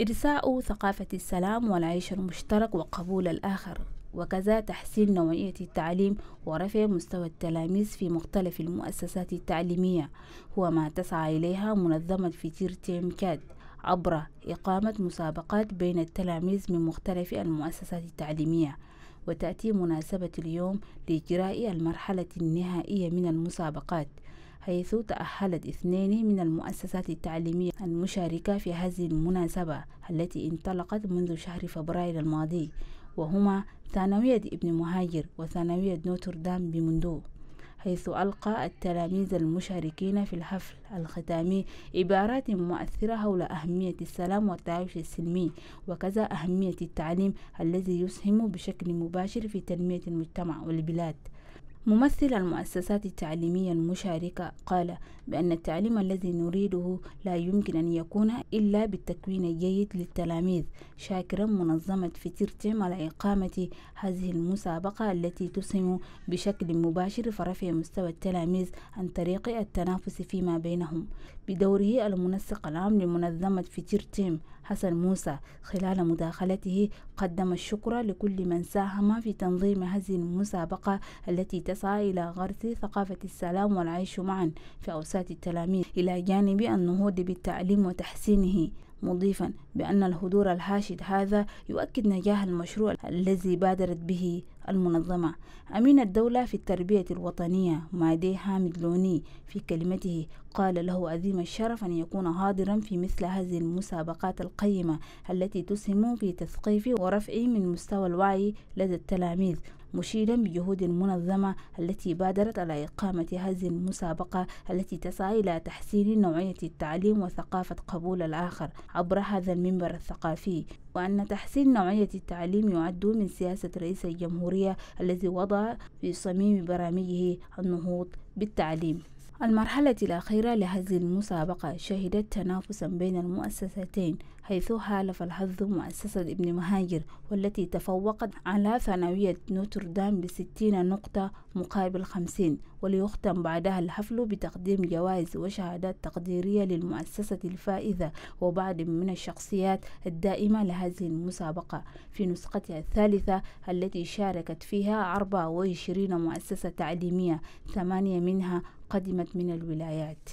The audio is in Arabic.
إرساء ثقافة السلام والعيش المشترك وقبول الآخر وكذا تحسين نوعية التعليم ورفع مستوى التلاميذ في مختلف المؤسسات التعليمية هو ما تسعى إليها منظمة فتير كاد عبر إقامة مسابقات بين التلاميذ من مختلف المؤسسات التعليمية وتأتي مناسبة اليوم لإجراء المرحلة النهائية من المسابقات حيث تأهلت اثنين من المؤسسات التعليمية المشاركة في هذه المناسبة التي انطلقت منذ شهر فبراير الماضي وهما ثانوية ابن مهاجر وثانوية نوتردام بمندو حيث ألقى التلاميذ المشاركين في الحفل الختامي عبارات مؤثرة حول أهمية السلام والتعايش السلمي وكذا أهمية التعليم الذي يسهم بشكل مباشر في تنمية المجتمع والبلاد ممثل المؤسسات التعليمية المشاركة قال بأن التعليم الذي نريده لا يمكن أن يكون إلا بالتكوين الجيد للتلاميذ شاكرا منظمة تيم على إقامة هذه المسابقة التي تسهم بشكل مباشر في رفع مستوى التلاميذ عن طريق التنافس فيما بينهم بدوره المنسق العام لمنظمة تيم حسن موسى خلال مداخلته قدم الشكر لكل من ساهم في تنظيم هذه المسابقة التي تسعى إلى غرس ثقافة السلام والعيش معا في أوساط التلاميذ إلى جانب النهوض بالتعليم وتحسينه مضيفا بأن الهدور الهاشد هذا يؤكد نجاح المشروع الذي بادرت به المنظمة أمين الدولة في التربية الوطنية مادي حامد لوني في كلمته قال له عظيم الشرف أن يكون حاضرا في مثل هذه المسابقات القيمة التي تسهم في تثقيف ورفع من مستوى الوعي لدى التلاميذ مشيدا بجهود المنظمة التي بادرت على إقامة هذه المسابقة التي تسعى إلى تحسين نوعية التعليم وثقافة قبول الآخر عبر هذا المنبر الثقافي وأن تحسين نوعية التعليم يعد من سياسة رئيس الجمهورية الذي وضع في صميم برامجه النهوض بالتعليم المرحلة الأخيرة لهذه المسابقة شهدت تنافسا بين المؤسستين حيث حالف الحظ مؤسسة ابن مهاجر والتي تفوقت على ثانوية نوتردام بستين نقطة مقابل خمسين وليختم بعدها الحفل بتقديم جوائز وشهادات تقديرية للمؤسسة الفائزة وبعض من الشخصيات الدائمة لهذه المسابقة في نسختها الثالثة التي شاركت فيها 24 مؤسسة تعليمية ثمانية منها قدمت من الولايات